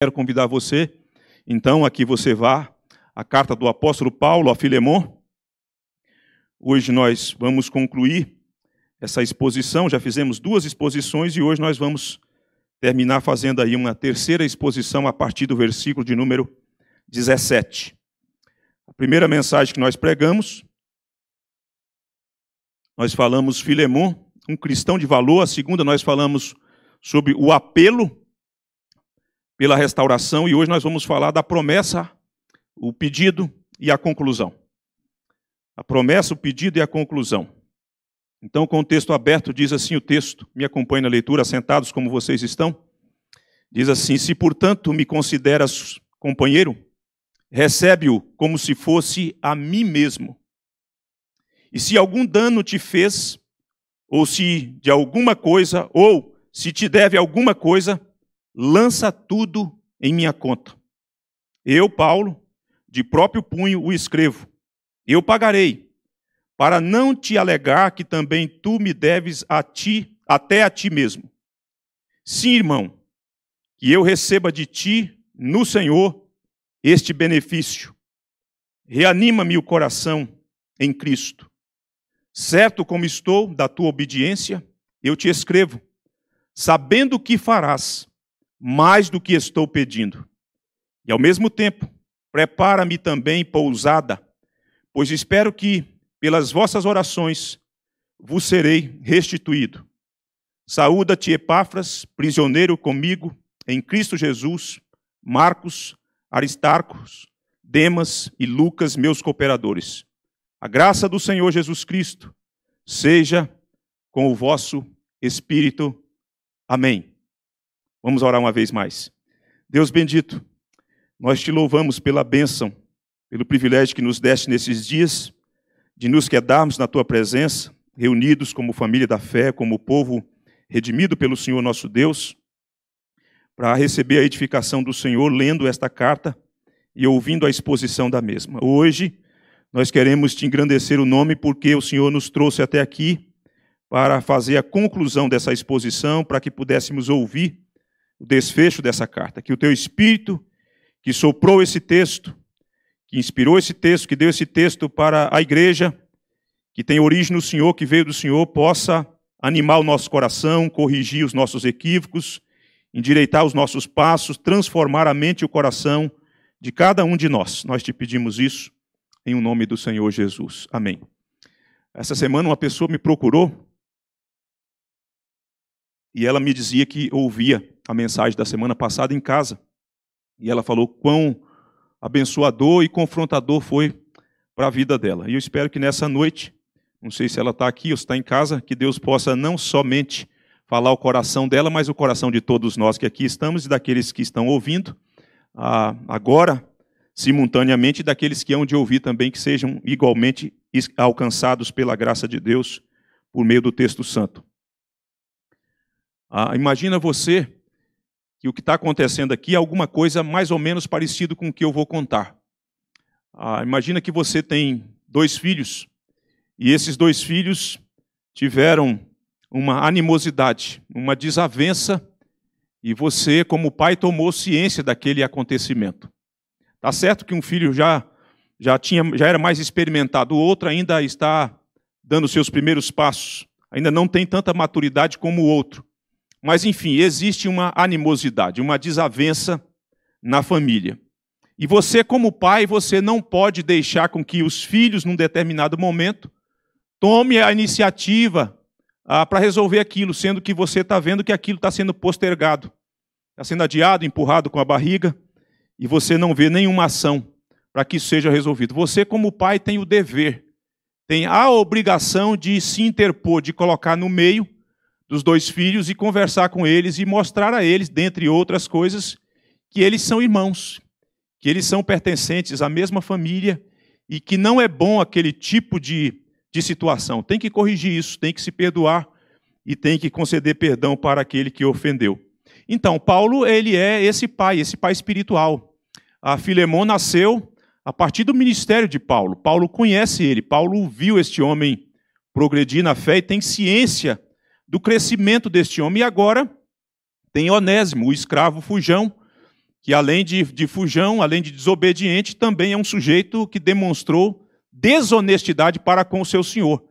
quero convidar você, então, aqui você vá, a carta do apóstolo Paulo a Filemon. Hoje nós vamos concluir essa exposição, já fizemos duas exposições e hoje nós vamos terminar fazendo aí uma terceira exposição a partir do versículo de número 17. A primeira mensagem que nós pregamos, nós falamos Filemon, um cristão de valor, a segunda nós falamos sobre o apelo pela restauração e hoje nós vamos falar da promessa, o pedido e a conclusão. A promessa, o pedido e a conclusão. Então, com o texto aberto, diz assim o texto, me acompanhe na leitura, sentados como vocês estão. Diz assim: Se portanto me consideras companheiro, recebe-o como se fosse a mim mesmo. E se algum dano te fez, ou se de alguma coisa, ou se te deve alguma coisa, lança tudo em minha conta. Eu, Paulo, de próprio punho o escrevo. Eu pagarei, para não te alegar que também tu me deves a ti, até a ti mesmo. Sim, irmão, que eu receba de ti, no Senhor, este benefício. Reanima-me o coração em Cristo. Certo como estou da tua obediência, eu te escrevo, sabendo o que farás, mais do que estou pedindo. E ao mesmo tempo, prepara-me também pousada, pois espero que, pelas vossas orações, vos serei restituído. Saúda-te, Epáfras, prisioneiro comigo, em Cristo Jesus, Marcos, Aristarcos, Demas e Lucas, meus cooperadores. A graça do Senhor Jesus Cristo seja com o vosso espírito. Amém. Vamos orar uma vez mais. Deus bendito, nós te louvamos pela bênção, pelo privilégio que nos deste nesses dias, de nos quedarmos na tua presença, reunidos como família da fé, como povo redimido pelo Senhor nosso Deus, para receber a edificação do Senhor lendo esta carta e ouvindo a exposição da mesma. Hoje, nós queremos te engrandecer o nome porque o Senhor nos trouxe até aqui para fazer a conclusão dessa exposição, para que pudéssemos ouvir o desfecho dessa carta. Que o teu espírito, que soprou esse texto, que inspirou esse texto, que deu esse texto para a igreja, que tem origem no Senhor, que veio do Senhor, possa animar o nosso coração, corrigir os nossos equívocos, endireitar os nossos passos, transformar a mente e o coração de cada um de nós. Nós te pedimos isso em o nome do Senhor Jesus. Amém. Essa semana uma pessoa me procurou e ela me dizia que ouvia a mensagem da semana passada em casa. E ela falou quão abençoador e confrontador foi para a vida dela. E eu espero que nessa noite, não sei se ela está aqui ou está em casa, que Deus possa não somente falar o coração dela, mas o coração de todos nós que aqui estamos e daqueles que estão ouvindo agora, simultaneamente, e daqueles que hão de ouvir também, que sejam igualmente alcançados pela graça de Deus por meio do texto santo. Ah, imagina você que o que está acontecendo aqui é alguma coisa mais ou menos parecido com o que eu vou contar. Ah, imagina que você tem dois filhos e esses dois filhos tiveram uma animosidade, uma desavença, e você, como pai, tomou ciência daquele acontecimento. Tá certo que um filho já já tinha já era mais experimentado, o outro ainda está dando seus primeiros passos, ainda não tem tanta maturidade como o outro. Mas, enfim, existe uma animosidade, uma desavença na família. E você, como pai, você não pode deixar com que os filhos, num determinado momento, tome a iniciativa ah, para resolver aquilo, sendo que você está vendo que aquilo está sendo postergado, está sendo adiado, empurrado com a barriga, e você não vê nenhuma ação para que isso seja resolvido. Você, como pai, tem o dever, tem a obrigação de se interpor, de colocar no meio dos dois filhos e conversar com eles e mostrar a eles, dentre outras coisas, que eles são irmãos, que eles são pertencentes à mesma família e que não é bom aquele tipo de, de situação. Tem que corrigir isso, tem que se perdoar e tem que conceder perdão para aquele que ofendeu. Então, Paulo, ele é esse pai, esse pai espiritual. A Filemon nasceu a partir do ministério de Paulo. Paulo conhece ele, Paulo viu este homem progredir na fé e tem ciência do crescimento deste homem. E agora tem Onésimo, o escravo fujão, que além de, de fujão, além de desobediente, também é um sujeito que demonstrou desonestidade para com o seu senhor.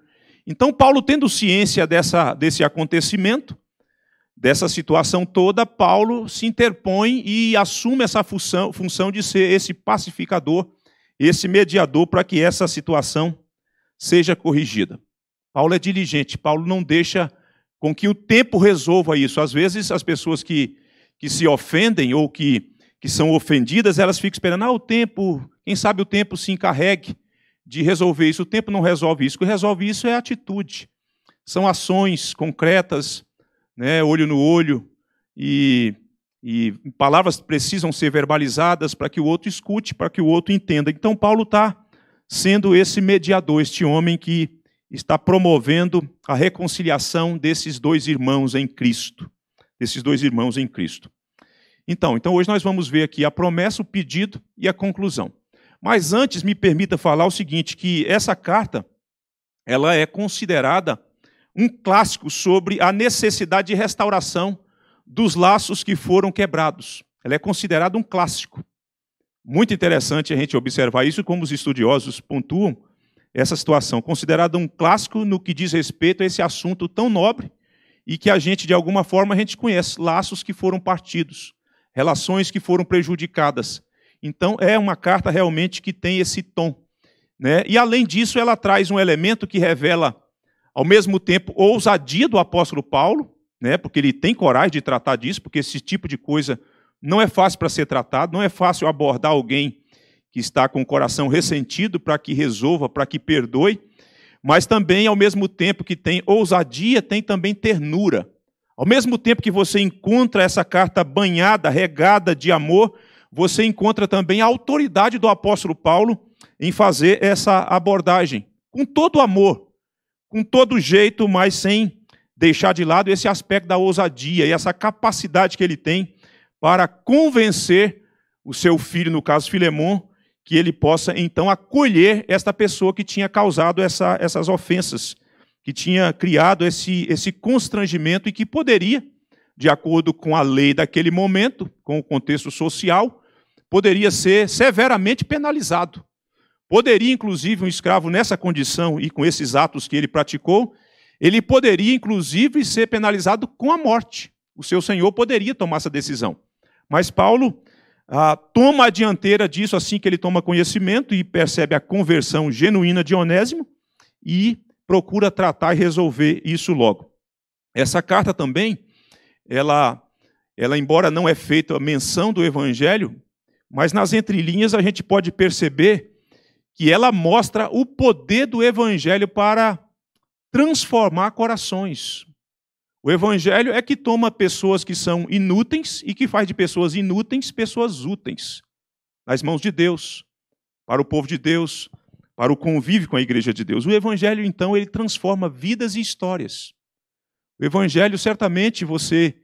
Então, Paulo, tendo ciência dessa, desse acontecimento, dessa situação toda, Paulo se interpõe e assume essa função, função de ser esse pacificador, esse mediador, para que essa situação seja corrigida. Paulo é diligente, Paulo não deixa com que o tempo resolva isso. Às vezes, as pessoas que, que se ofendem ou que, que são ofendidas, elas ficam esperando, ah, o tempo, quem sabe o tempo se encarregue de resolver isso. O tempo não resolve isso. O que resolve isso é atitude. São ações concretas, né, olho no olho, e, e palavras precisam ser verbalizadas para que o outro escute, para que o outro entenda. Então, Paulo está sendo esse mediador, este homem que está promovendo a reconciliação desses dois irmãos em Cristo, desses dois irmãos em Cristo. Então, então hoje nós vamos ver aqui a promessa, o pedido e a conclusão. Mas antes me permita falar o seguinte, que essa carta ela é considerada um clássico sobre a necessidade de restauração dos laços que foram quebrados. Ela é considerada um clássico. Muito interessante a gente observar isso, como os estudiosos pontuam, essa situação, considerada um clássico no que diz respeito a esse assunto tão nobre e que a gente, de alguma forma, a gente conhece, laços que foram partidos, relações que foram prejudicadas. Então, é uma carta realmente que tem esse tom. Né? E, além disso, ela traz um elemento que revela, ao mesmo tempo, ousadia do apóstolo Paulo, né? porque ele tem coragem de tratar disso, porque esse tipo de coisa não é fácil para ser tratado, não é fácil abordar alguém que está com o coração ressentido para que resolva, para que perdoe, mas também, ao mesmo tempo que tem ousadia, tem também ternura. Ao mesmo tempo que você encontra essa carta banhada, regada de amor, você encontra também a autoridade do apóstolo Paulo em fazer essa abordagem, com todo amor, com todo jeito, mas sem deixar de lado esse aspecto da ousadia e essa capacidade que ele tem para convencer o seu filho, no caso Filemon, que ele possa então acolher esta pessoa que tinha causado essa, essas ofensas, que tinha criado esse, esse constrangimento e que poderia, de acordo com a lei daquele momento, com o contexto social, poderia ser severamente penalizado. Poderia, inclusive, um escravo nessa condição e com esses atos que ele praticou, ele poderia, inclusive, ser penalizado com a morte. O seu senhor poderia tomar essa decisão. Mas Paulo ah, toma a dianteira disso assim que ele toma conhecimento e percebe a conversão genuína de Onésimo e procura tratar e resolver isso logo. Essa carta também, ela, ela embora não é feita a menção do evangelho, mas nas entrelinhas a gente pode perceber que ela mostra o poder do evangelho para transformar corações. O evangelho é que toma pessoas que são inúteis e que faz de pessoas inúteis pessoas úteis nas mãos de Deus, para o povo de Deus, para o convívio com a igreja de Deus. O evangelho então ele transforma vidas e histórias. O evangelho certamente você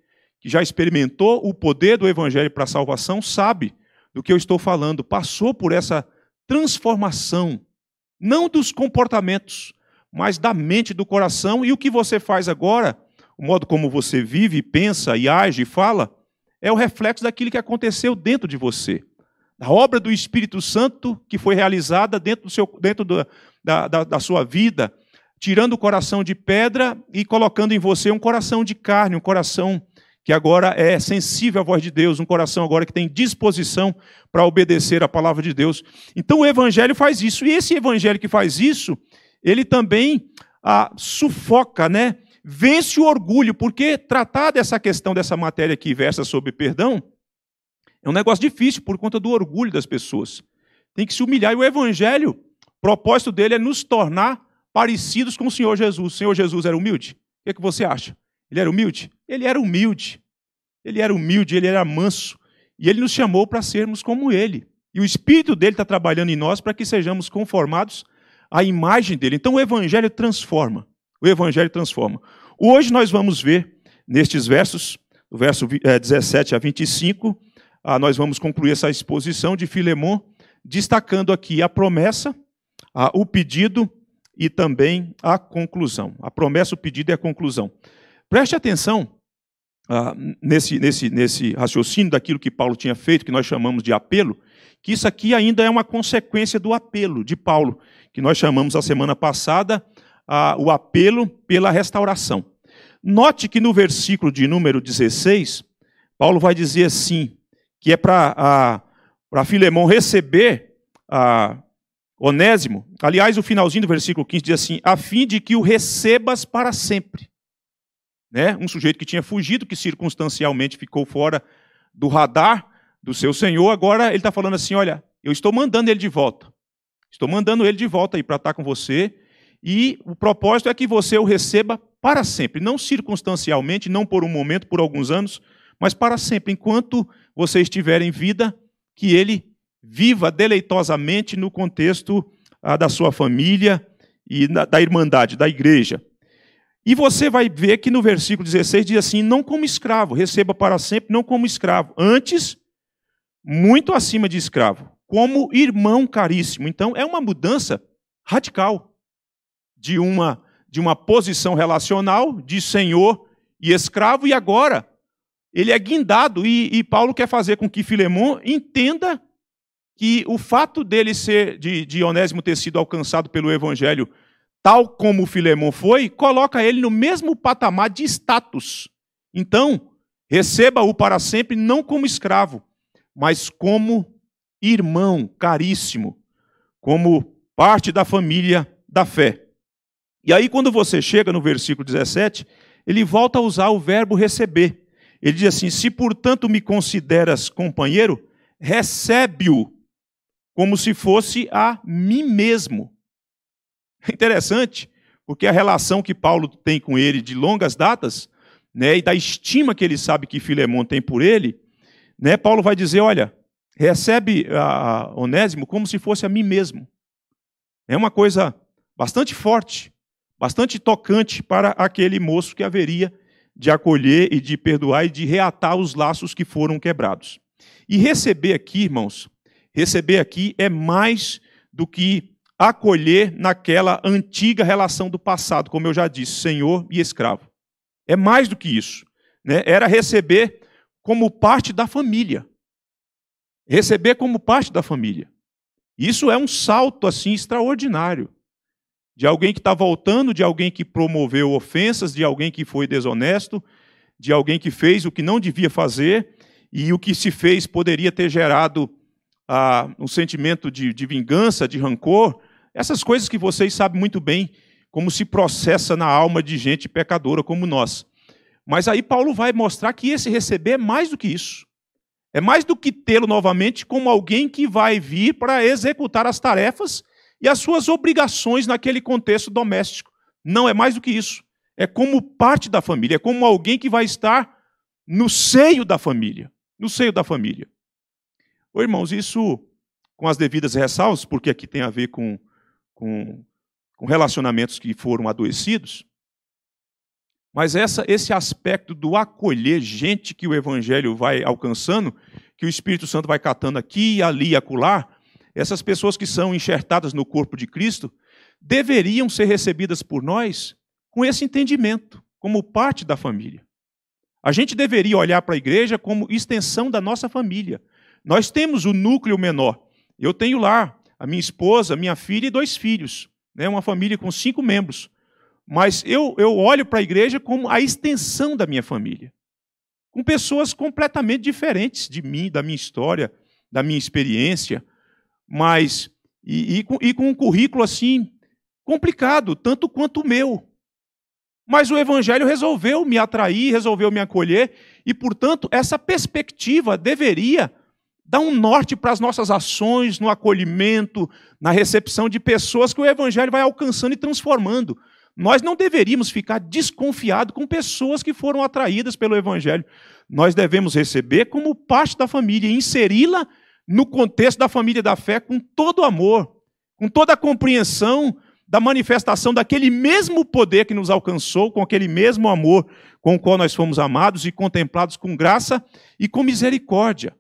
que já experimentou o poder do evangelho para a salvação sabe do que eu estou falando, passou por essa transformação não dos comportamentos, mas da mente, do coração, e o que você faz agora o modo como você vive, pensa e age e fala, é o reflexo daquilo que aconteceu dentro de você. A obra do Espírito Santo que foi realizada dentro, do seu, dentro do, da, da, da sua vida, tirando o coração de pedra e colocando em você um coração de carne, um coração que agora é sensível à voz de Deus, um coração agora que tem disposição para obedecer à palavra de Deus. Então o evangelho faz isso. E esse evangelho que faz isso, ele também ah, sufoca, né? Vence o orgulho, porque tratar dessa questão, dessa matéria que versa sobre perdão, é um negócio difícil por conta do orgulho das pessoas. Tem que se humilhar. E o Evangelho, o propósito dele é nos tornar parecidos com o Senhor Jesus. O Senhor Jesus era humilde? O que, é que você acha? Ele era humilde? Ele era humilde. Ele era humilde, ele era manso. E ele nos chamou para sermos como ele. E o Espírito dele está trabalhando em nós para que sejamos conformados à imagem dele. Então o Evangelho transforma o Evangelho transforma. Hoje nós vamos ver nestes versos, do verso 17 eh, a 25, ah, nós vamos concluir essa exposição de Filemon, destacando aqui a promessa, ah, o pedido e também a conclusão. A promessa, o pedido e a conclusão. Preste atenção ah, nesse, nesse, nesse raciocínio daquilo que Paulo tinha feito, que nós chamamos de apelo, que isso aqui ainda é uma consequência do apelo de Paulo, que nós chamamos a semana passada o apelo pela restauração. Note que no versículo de número 16, Paulo vai dizer assim, que é para Filemão receber a, Onésimo. Aliás, o finalzinho do versículo 15 diz assim, a fim de que o recebas para sempre. Né? Um sujeito que tinha fugido, que circunstancialmente ficou fora do radar do seu senhor, agora ele está falando assim, olha, eu estou mandando ele de volta. Estou mandando ele de volta aí para estar com você, e o propósito é que você o receba para sempre, não circunstancialmente, não por um momento, por alguns anos, mas para sempre, enquanto você estiver em vida, que ele viva deleitosamente no contexto ah, da sua família e na, da irmandade, da igreja. E você vai ver que no versículo 16 diz assim: não como escravo, receba para sempre, não como escravo, antes, muito acima de escravo, como irmão caríssimo. Então é uma mudança radical de uma, de uma posição relacional de senhor e escravo, e agora ele é guindado, e, e Paulo quer fazer com que Filemon entenda que o fato dele ser, de, de Onésimo ter sido alcançado pelo Evangelho, tal como Filemon foi, coloca ele no mesmo patamar de status. Então, receba-o para sempre, não como escravo, mas como irmão caríssimo, como parte da família da fé. E aí, quando você chega no versículo 17, ele volta a usar o verbo receber. Ele diz assim: Se portanto me consideras companheiro, recebe-o como se fosse a mim mesmo. Interessante, porque a relação que Paulo tem com ele de longas datas, né, e da estima que ele sabe que Filemão tem por ele, né, Paulo vai dizer: olha, recebe a Onésimo como se fosse a mim mesmo. É uma coisa bastante forte bastante tocante para aquele moço que haveria de acolher e de perdoar e de reatar os laços que foram quebrados. E receber aqui, irmãos, receber aqui é mais do que acolher naquela antiga relação do passado, como eu já disse, senhor e escravo. É mais do que isso. Né? Era receber como parte da família. Receber como parte da família. Isso é um salto assim extraordinário de alguém que está voltando, de alguém que promoveu ofensas, de alguém que foi desonesto, de alguém que fez o que não devia fazer e o que se fez poderia ter gerado ah, um sentimento de, de vingança, de rancor, essas coisas que vocês sabem muito bem como se processa na alma de gente pecadora como nós. Mas aí Paulo vai mostrar que esse receber é mais do que isso. É mais do que tê-lo novamente como alguém que vai vir para executar as tarefas e as suas obrigações naquele contexto doméstico. Não é mais do que isso. É como parte da família, é como alguém que vai estar no seio da família. No seio da família. Ô, irmãos, isso com as devidas ressalvas, porque aqui tem a ver com, com, com relacionamentos que foram adoecidos. Mas essa, esse aspecto do acolher gente que o Evangelho vai alcançando, que o Espírito Santo vai catando aqui, ali e acolá, essas pessoas que são enxertadas no corpo de Cristo deveriam ser recebidas por nós com esse entendimento, como parte da família. A gente deveria olhar para a igreja como extensão da nossa família. Nós temos o núcleo menor. Eu tenho lá a minha esposa, minha filha e dois filhos, né? uma família com cinco membros. Mas eu, eu olho para a igreja como a extensão da minha família, com pessoas completamente diferentes de mim, da minha história, da minha experiência, mas e, e, com, e com um currículo assim complicado, tanto quanto o meu. Mas o Evangelho resolveu me atrair, resolveu me acolher, e, portanto, essa perspectiva deveria dar um norte para as nossas ações no acolhimento, na recepção de pessoas que o Evangelho vai alcançando e transformando. Nós não deveríamos ficar desconfiados com pessoas que foram atraídas pelo Evangelho. Nós devemos receber como parte da família, inseri-la no contexto da família da fé, com todo o amor, com toda a compreensão da manifestação daquele mesmo poder que nos alcançou, com aquele mesmo amor com o qual nós fomos amados e contemplados com graça e com misericórdia.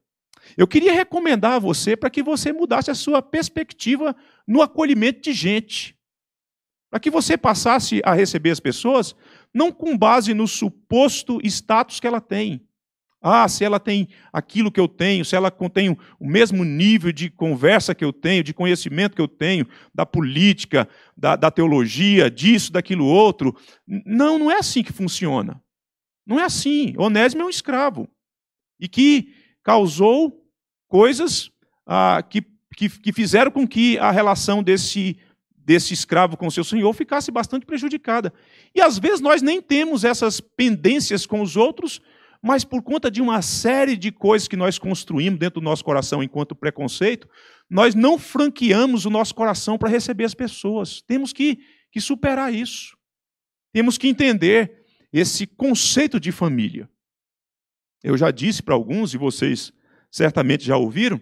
Eu queria recomendar a você para que você mudasse a sua perspectiva no acolhimento de gente. Para que você passasse a receber as pessoas não com base no suposto status que ela tem, ah, se ela tem aquilo que eu tenho, se ela contém o mesmo nível de conversa que eu tenho, de conhecimento que eu tenho, da política, da, da teologia, disso, daquilo outro. Não, não é assim que funciona. Não é assim. Onésimo é um escravo e que causou coisas ah, que, que, que fizeram com que a relação desse desse escravo com seu senhor ficasse bastante prejudicada. E às vezes nós nem temos essas pendências com os outros mas por conta de uma série de coisas que nós construímos dentro do nosso coração enquanto preconceito, nós não franqueamos o nosso coração para receber as pessoas. Temos que, que superar isso. Temos que entender esse conceito de família. Eu já disse para alguns, e vocês certamente já ouviram,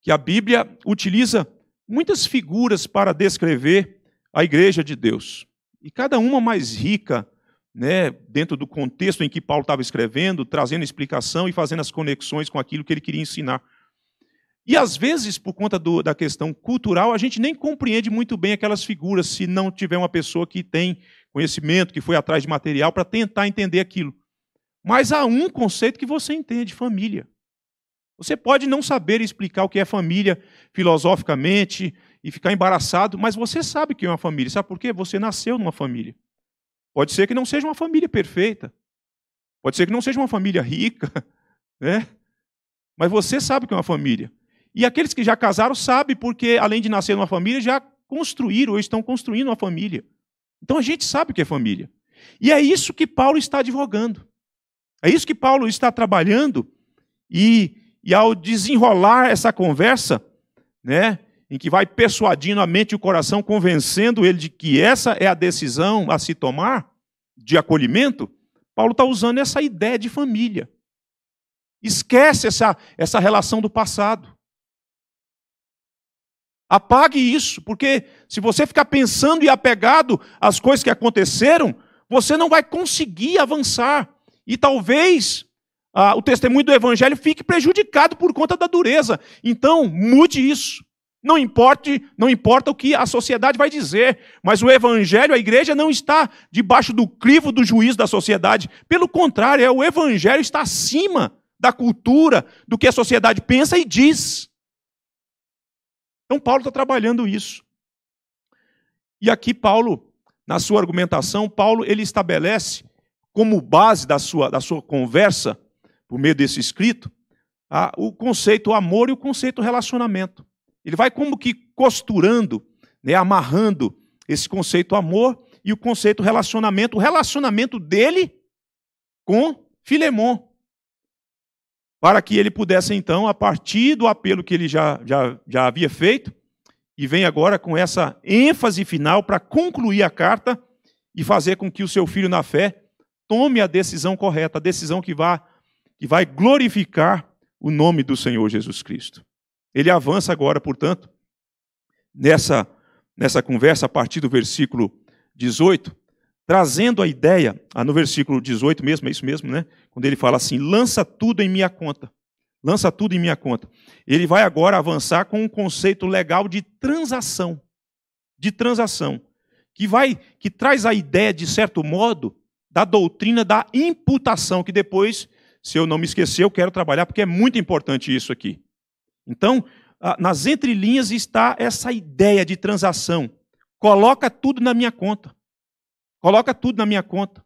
que a Bíblia utiliza muitas figuras para descrever a igreja de Deus, e cada uma mais rica né, dentro do contexto em que Paulo estava escrevendo, trazendo explicação e fazendo as conexões com aquilo que ele queria ensinar. E às vezes, por conta do, da questão cultural, a gente nem compreende muito bem aquelas figuras se não tiver uma pessoa que tem conhecimento, que foi atrás de material para tentar entender aquilo. Mas há um conceito que você entende: família. Você pode não saber explicar o que é família filosoficamente e ficar embaraçado, mas você sabe o que é uma família. Sabe por quê? Você nasceu numa família. Pode ser que não seja uma família perfeita. Pode ser que não seja uma família rica, né? Mas você sabe que é uma família. E aqueles que já casaram sabem porque além de nascer numa família, já construíram ou estão construindo uma família. Então a gente sabe o que é família. E é isso que Paulo está advogando. É isso que Paulo está trabalhando e, e ao desenrolar essa conversa, né, em que vai persuadindo a mente e o coração, convencendo ele de que essa é a decisão a se tomar de acolhimento, Paulo está usando essa ideia de família. Esquece essa, essa relação do passado. Apague isso, porque se você ficar pensando e apegado às coisas que aconteceram, você não vai conseguir avançar. E talvez ah, o testemunho do Evangelho fique prejudicado por conta da dureza. Então, mude isso. Não importe, não importa o que a sociedade vai dizer, mas o evangelho, a igreja não está debaixo do crivo do juiz da sociedade. Pelo contrário, é o evangelho está acima da cultura, do que a sociedade pensa e diz. Então Paulo está trabalhando isso. E aqui Paulo, na sua argumentação, Paulo ele estabelece como base da sua, da sua conversa, por meio desse escrito, a, o conceito amor e o conceito relacionamento. Ele vai como que costurando, né, amarrando esse conceito amor e o conceito relacionamento, o relacionamento dele com Filemon. Para que ele pudesse, então, a partir do apelo que ele já, já, já havia feito, e vem agora com essa ênfase final para concluir a carta e fazer com que o seu filho na fé tome a decisão correta, a decisão que vá que vai glorificar o nome do Senhor Jesus Cristo. Ele avança agora, portanto, nessa, nessa conversa, a partir do versículo 18, trazendo a ideia, ah, no versículo 18 mesmo, é isso mesmo, né? Quando ele fala assim: lança tudo em minha conta. Lança tudo em minha conta. Ele vai agora avançar com um conceito legal de transação. De transação. Que vai, que traz a ideia, de certo modo, da doutrina da imputação, que depois, se eu não me esquecer, eu quero trabalhar, porque é muito importante isso aqui. Então, nas entrelinhas está essa ideia de transação. Coloca tudo na minha conta. Coloca tudo na minha conta.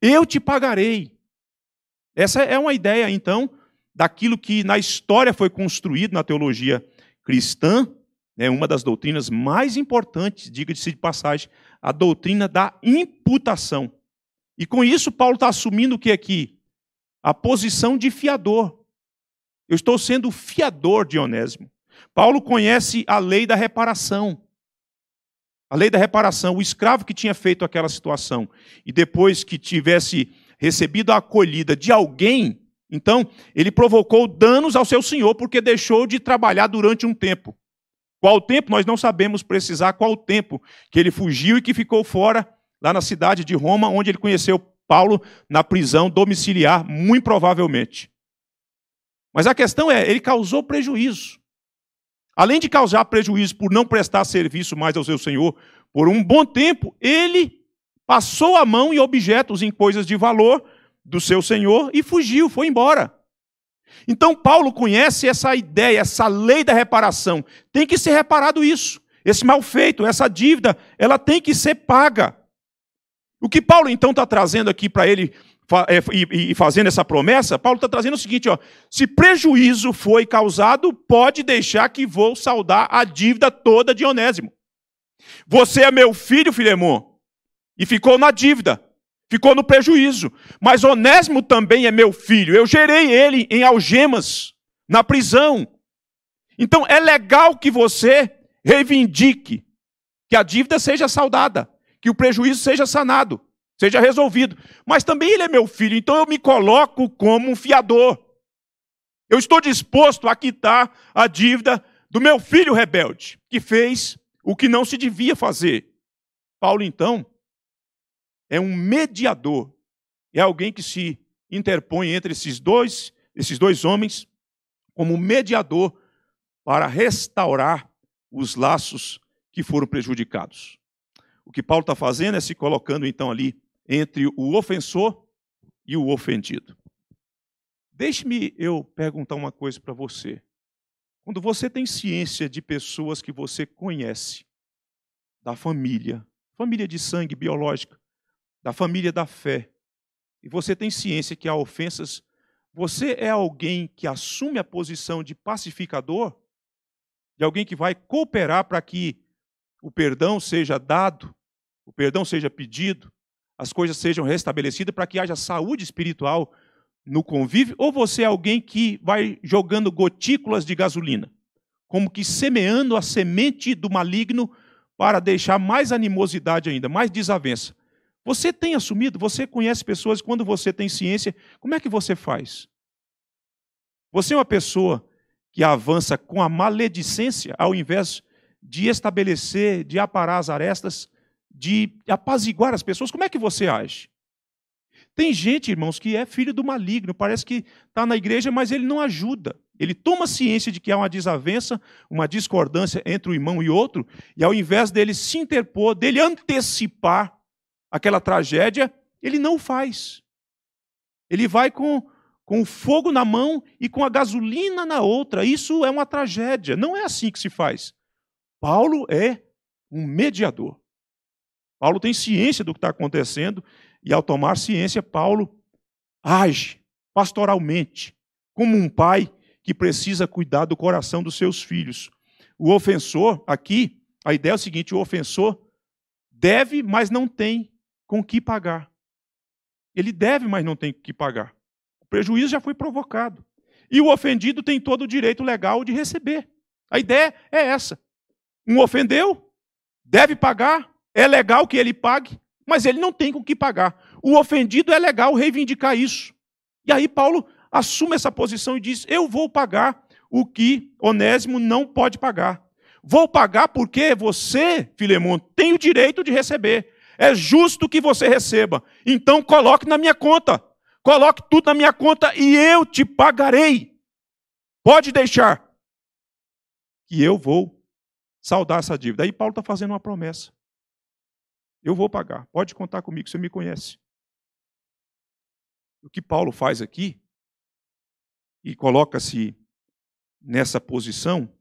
Eu te pagarei. Essa é uma ideia, então, daquilo que na história foi construído na teologia cristã, né, uma das doutrinas mais importantes, diga-se de passagem, a doutrina da imputação. E com isso, Paulo está assumindo o que aqui? A posição de fiador. Eu estou sendo fiador de Onésimo. Paulo conhece a lei da reparação. A lei da reparação, o escravo que tinha feito aquela situação e depois que tivesse recebido a acolhida de alguém, então ele provocou danos ao seu senhor porque deixou de trabalhar durante um tempo. Qual tempo? Nós não sabemos precisar qual tempo que ele fugiu e que ficou fora lá na cidade de Roma, onde ele conheceu Paulo na prisão domiciliar, muito provavelmente. Mas a questão é, ele causou prejuízo. Além de causar prejuízo por não prestar serviço mais ao seu senhor por um bom tempo, ele passou a mão em objetos, em coisas de valor do seu senhor e fugiu, foi embora. Então, Paulo conhece essa ideia, essa lei da reparação. Tem que ser reparado isso. Esse mal feito, essa dívida, ela tem que ser paga. O que Paulo então está trazendo aqui para ele, é, e, fazendo essa promessa, Paulo está trazendo o seguinte: ó, se prejuízo foi causado, pode deixar que vou saldar a dívida toda de Onésimo. Você é meu filho, Filemão, e ficou na dívida, ficou no prejuízo. Mas Onésimo também é meu filho. Eu gerei ele em algemas, na prisão. Então é legal que você reivindique que a dívida seja saldada, que o prejuízo seja sanado seja resolvido. Mas também ele é meu filho, então eu me coloco como um fiador. Eu estou disposto a quitar a dívida do meu filho rebelde, que fez o que não se devia fazer. Paulo, então, é um mediador, é alguém que se interpõe entre esses dois, esses dois homens, como mediador para restaurar os laços que foram prejudicados. O que Paulo está fazendo é se colocando então ali entre o ofensor e o ofendido. Deixe-me eu perguntar uma coisa para você. Quando você tem ciência de pessoas que você conhece, da família, família de sangue biológica, da família da fé, e você tem ciência que há ofensas, você é alguém que assume a posição de pacificador, de alguém que vai cooperar para que o perdão seja dado, o perdão seja pedido, as coisas sejam restabelecidas, para que haja saúde espiritual no convívio, ou você é alguém que vai jogando gotículas de gasolina, como que semeando a semente do maligno para deixar mais animosidade ainda, mais desavença. Você tem assumido, você conhece pessoas, quando você tem ciência, como é que você faz? Você é uma pessoa que avança com a maledicência ao invés de estabelecer, de aparar as arestas de apaziguar as pessoas, como é que você age? Tem gente, irmãos, que é filho do maligno, parece que está na igreja, mas ele não ajuda. Ele toma ciência de que há uma desavença, uma discordância entre o irmão e outro, e ao invés dele se interpor, dele antecipar aquela tragédia, ele não faz. Ele vai com, com o fogo na mão e com a gasolina na outra. Isso é uma tragédia. Não é assim que se faz. Paulo é um mediador. Paulo tem ciência do que está acontecendo e, ao tomar ciência, Paulo age pastoralmente, como um pai que precisa cuidar do coração dos seus filhos. O ofensor, aqui, a ideia é o seguinte: o ofensor deve, mas não tem com que pagar. Ele deve, mas não tem que pagar. O prejuízo já foi provocado. E o ofendido tem todo o direito legal de receber. A ideia é essa. Um ofendeu, deve pagar, é legal que ele pague, mas ele não tem com que pagar. O ofendido é legal reivindicar isso. E aí Paulo assume essa posição e diz: Eu vou pagar o que Onésimo não pode pagar. Vou pagar porque você, Filemon, tem o direito de receber. É justo que você receba. Então coloque na minha conta. Coloque tudo na minha conta e eu te pagarei. Pode deixar. E eu vou saldar essa dívida. Aí Paulo está fazendo uma promessa. Eu vou pagar. Pode contar comigo, você me conhece. O que Paulo faz aqui, e coloca-se nessa posição,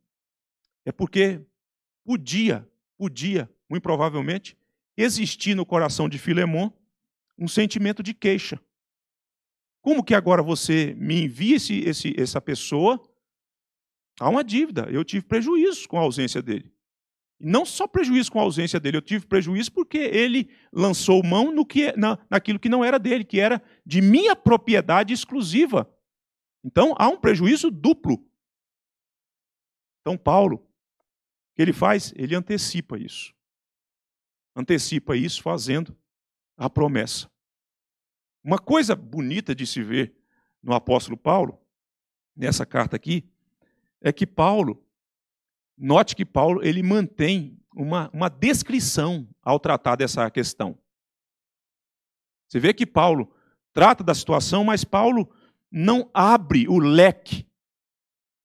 é porque podia, podia, muito provavelmente, existir no coração de Filemon um sentimento de queixa. Como que agora você me envia esse, esse, essa pessoa? Há uma dívida, eu tive prejuízo com a ausência dele. Não só prejuízo com a ausência dele, eu tive prejuízo porque ele lançou mão no que, é, na, naquilo que não era dele, que era de minha propriedade exclusiva. Então há um prejuízo duplo. Então, Paulo, o que ele faz? Ele antecipa isso. Antecipa isso fazendo a promessa. Uma coisa bonita de se ver no apóstolo Paulo, nessa carta aqui, é que Paulo Note que Paulo ele mantém uma, uma descrição ao tratar dessa questão. Você vê que Paulo trata da situação, mas Paulo não abre o leque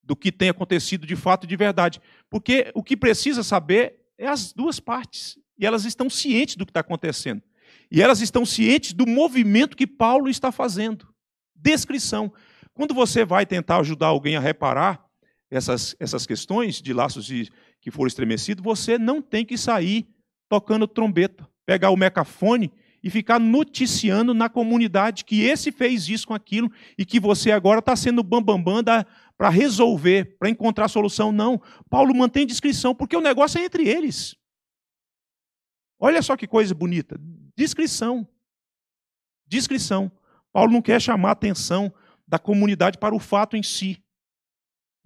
do que tem acontecido de fato e de verdade. Porque o que precisa saber é as duas partes. E elas estão cientes do que está acontecendo. E elas estão cientes do movimento que Paulo está fazendo. Descrição. Quando você vai tentar ajudar alguém a reparar, essas, essas questões de laços de, que foram estremecidos, você não tem que sair tocando trombeta, pegar o megafone e ficar noticiando na comunidade que esse fez isso com aquilo e que você agora está sendo bambambam para resolver, para encontrar solução. Não. Paulo mantém descrição, porque o negócio é entre eles. Olha só que coisa bonita. Descrição. Descrição. Paulo não quer chamar a atenção da comunidade para o fato em si.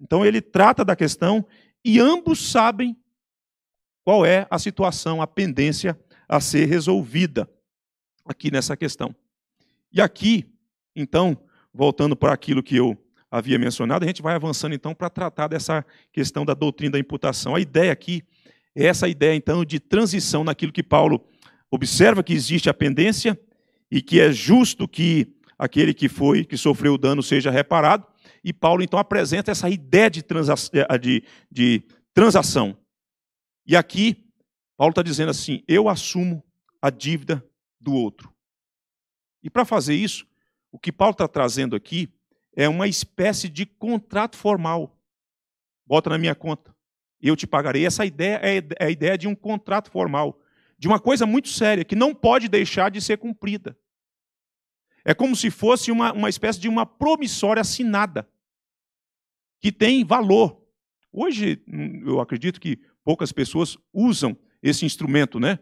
Então ele trata da questão e ambos sabem qual é a situação, a pendência a ser resolvida aqui nessa questão. E aqui, então, voltando para aquilo que eu havia mencionado, a gente vai avançando então para tratar dessa questão da doutrina da imputação. A ideia aqui é essa ideia então de transição naquilo que Paulo observa que existe a pendência e que é justo que aquele que foi que sofreu o dano seja reparado, e Paulo então apresenta essa ideia de, transa eh, de, de transação. E aqui, Paulo está dizendo assim: eu assumo a dívida do outro. E para fazer isso, o que Paulo está trazendo aqui é uma espécie de contrato formal. Bota na minha conta, eu te pagarei. Essa ideia é, é a ideia de um contrato formal, de uma coisa muito séria, que não pode deixar de ser cumprida. É como se fosse uma, uma espécie de uma promissória assinada que tem valor. Hoje, hum, eu acredito que poucas pessoas usam esse instrumento, né?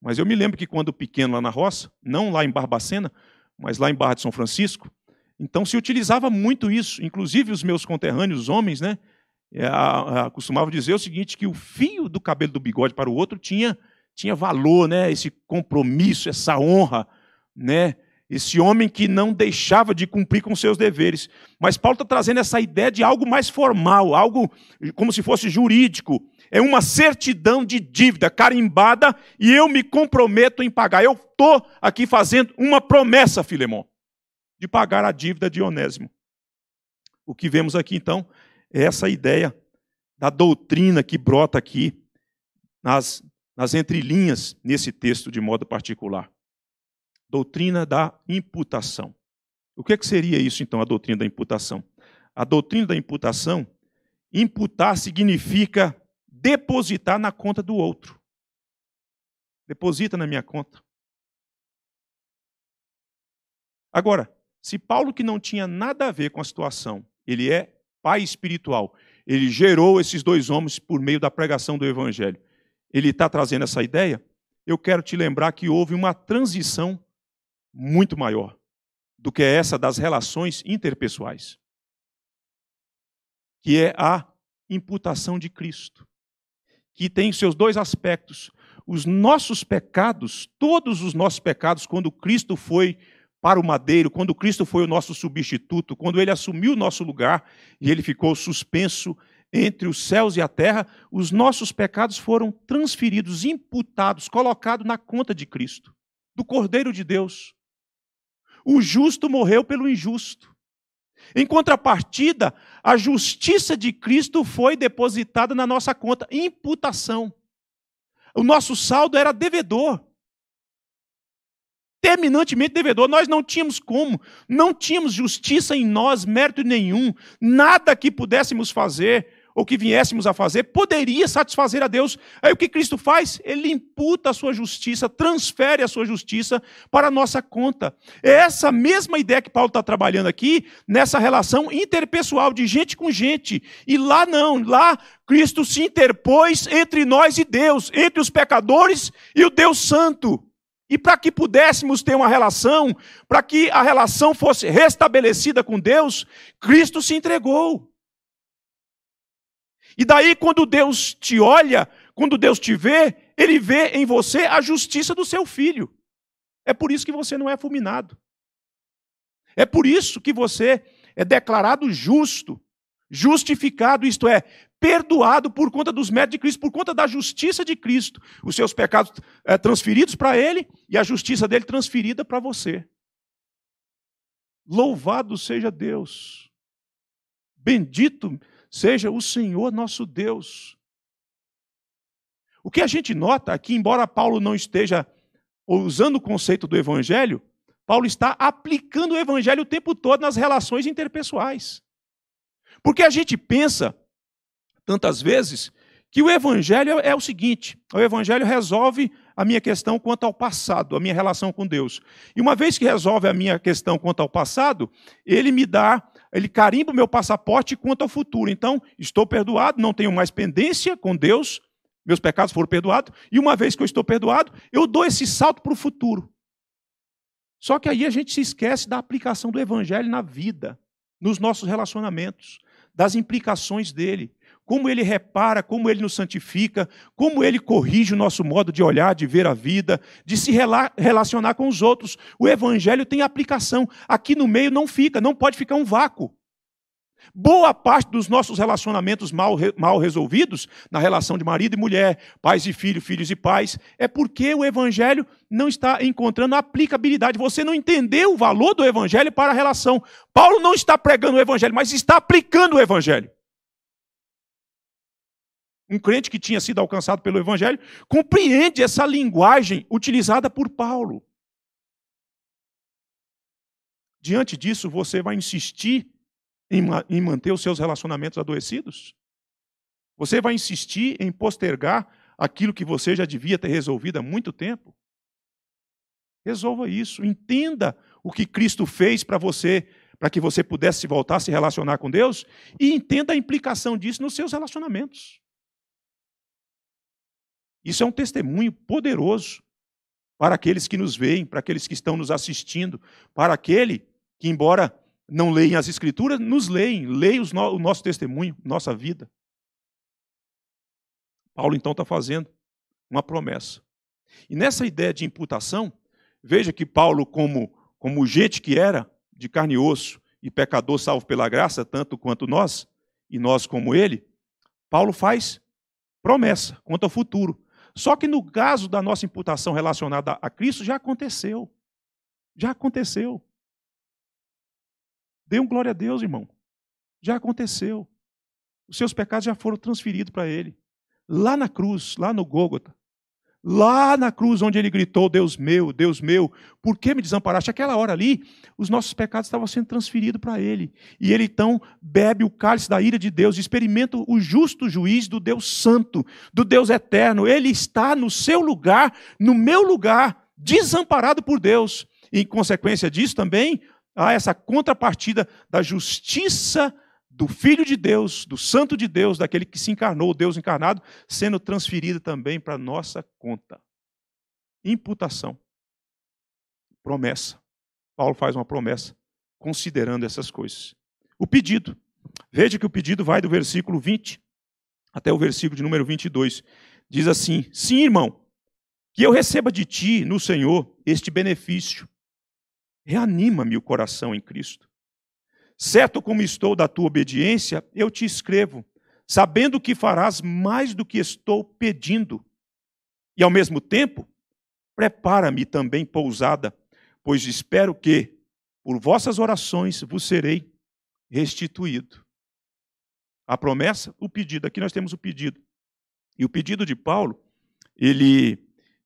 Mas eu me lembro que quando pequeno lá na roça, não lá em Barbacena, mas lá em Barra de São Francisco, então se utilizava muito isso. Inclusive os meus conterrâneos, os homens, né, eh, costumavam dizer o seguinte, que o fio do cabelo do bigode para o outro tinha, tinha valor, né, esse compromisso, essa honra, né, esse homem que não deixava de cumprir com seus deveres. Mas Paulo está trazendo essa ideia de algo mais formal, algo como se fosse jurídico. É uma certidão de dívida carimbada e eu me comprometo em pagar. Eu estou aqui fazendo uma promessa, Filemon, de pagar a dívida de Onésimo. O que vemos aqui, então, é essa ideia da doutrina que brota aqui nas, nas entrelinhas nesse texto de modo particular doutrina da imputação. O que, é que seria isso, então, a doutrina da imputação? A doutrina da imputação, imputar significa depositar na conta do outro. Deposita na minha conta. Agora, se Paulo, que não tinha nada a ver com a situação, ele é pai espiritual, ele gerou esses dois homens por meio da pregação do evangelho, ele está trazendo essa ideia, eu quero te lembrar que houve uma transição muito maior do que essa das relações interpessoais, que é a imputação de Cristo, que tem seus dois aspectos. Os nossos pecados, todos os nossos pecados, quando Cristo foi para o madeiro, quando Cristo foi o nosso substituto, quando ele assumiu o nosso lugar e ele ficou suspenso entre os céus e a terra, os nossos pecados foram transferidos, imputados, colocados na conta de Cristo, do Cordeiro de Deus, o justo morreu pelo injusto. Em contrapartida, a justiça de Cristo foi depositada na nossa conta, imputação. O nosso saldo era devedor. Terminantemente devedor, nós não tínhamos como, não tínhamos justiça em nós, mérito nenhum, nada que pudéssemos fazer ou que viéssemos a fazer, poderia satisfazer a Deus. Aí o que Cristo faz? Ele imputa a sua justiça, transfere a sua justiça para a nossa conta. É essa mesma ideia que Paulo está trabalhando aqui, nessa relação interpessoal de gente com gente. E lá não, lá Cristo se interpôs entre nós e Deus, entre os pecadores e o Deus Santo. E para que pudéssemos ter uma relação, para que a relação fosse restabelecida com Deus, Cristo se entregou. E daí, quando Deus te olha, quando Deus te vê, ele vê em você a justiça do seu filho. É por isso que você não é fulminado. É por isso que você é declarado justo, justificado, isto é, perdoado por conta dos méritos de Cristo, por conta da justiça de Cristo. Os seus pecados é, transferidos para ele e a justiça dele transferida para você. Louvado seja Deus. Bendito seja o Senhor nosso Deus. O que a gente nota aqui, é embora Paulo não esteja usando o conceito do evangelho, Paulo está aplicando o evangelho o tempo todo nas relações interpessoais. Porque a gente pensa, tantas vezes, que o evangelho é o seguinte: o evangelho resolve a minha questão quanto ao passado, a minha relação com Deus. E uma vez que resolve a minha questão quanto ao passado, ele me dá ele carimba o meu passaporte quanto ao futuro. Então, estou perdoado, não tenho mais pendência com Deus, meus pecados foram perdoados, e uma vez que eu estou perdoado, eu dou esse salto para o futuro. Só que aí a gente se esquece da aplicação do evangelho na vida, nos nossos relacionamentos, das implicações dele como ele repara, como ele nos santifica, como ele corrige o nosso modo de olhar, de ver a vida, de se rela relacionar com os outros. O evangelho tem aplicação. Aqui no meio não fica, não pode ficar um vácuo. Boa parte dos nossos relacionamentos mal, re mal resolvidos, na relação de marido e mulher, pais e filho, filhos e pais, é porque o evangelho não está encontrando aplicabilidade. Você não entendeu o valor do evangelho para a relação. Paulo não está pregando o evangelho, mas está aplicando o evangelho um crente que tinha sido alcançado pelo Evangelho, compreende essa linguagem utilizada por Paulo. Diante disso, você vai insistir em, em manter os seus relacionamentos adoecidos? Você vai insistir em postergar aquilo que você já devia ter resolvido há muito tempo? Resolva isso, entenda o que Cristo fez para você, para que você pudesse voltar a se relacionar com Deus, e entenda a implicação disso nos seus relacionamentos. Isso é um testemunho poderoso para aqueles que nos veem, para aqueles que estão nos assistindo, para aquele que, embora não leiam as Escrituras, nos leem, leem o nosso testemunho, nossa vida. Paulo então está fazendo uma promessa. E nessa ideia de imputação, veja que Paulo, como, como gente que era, de carne e osso, e pecador salvo pela graça, tanto quanto nós, e nós como ele, Paulo faz promessa quanto ao futuro. Só que no caso da nossa imputação relacionada a Cristo, já aconteceu. Já aconteceu. Dê um glória a Deus, irmão. Já aconteceu. Os seus pecados já foram transferidos para Ele. Lá na cruz, lá no Gólgota, Lá na cruz, onde ele gritou: Deus meu, Deus meu, por que me desamparaste? Aquela hora ali, os nossos pecados estavam sendo transferidos para ele. E ele então bebe o cálice da ira de Deus, experimenta o justo juiz do Deus Santo, do Deus Eterno. Ele está no seu lugar, no meu lugar, desamparado por Deus. E, em consequência disso também, há essa contrapartida da justiça do Filho de Deus, do Santo de Deus, daquele que se encarnou, o Deus encarnado, sendo transferida também para nossa conta. Imputação. Promessa. Paulo faz uma promessa considerando essas coisas. O pedido. Veja que o pedido vai do versículo 20 até o versículo de número 22. Diz assim: Sim, irmão, que eu receba de ti, no Senhor, este benefício. Reanima-me o coração em Cristo. Certo como estou da tua obediência, eu te escrevo, sabendo que farás mais do que estou pedindo. E ao mesmo tempo, prepara-me também pousada, pois espero que, por vossas orações, vos serei restituído. A promessa, o pedido. Aqui nós temos o pedido. E o pedido de Paulo, ele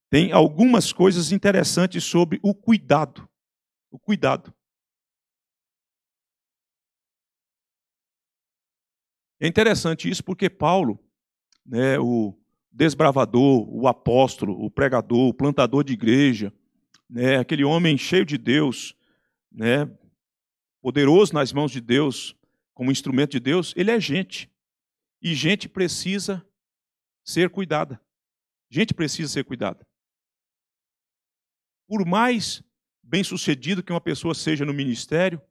tem algumas coisas interessantes sobre o cuidado. O cuidado. É interessante isso porque Paulo, né, o desbravador, o apóstolo, o pregador, o plantador de igreja, né, aquele homem cheio de Deus, né, poderoso nas mãos de Deus, como instrumento de Deus, ele é gente. E gente precisa ser cuidada. Gente precisa ser cuidada. Por mais bem-sucedido que uma pessoa seja no ministério,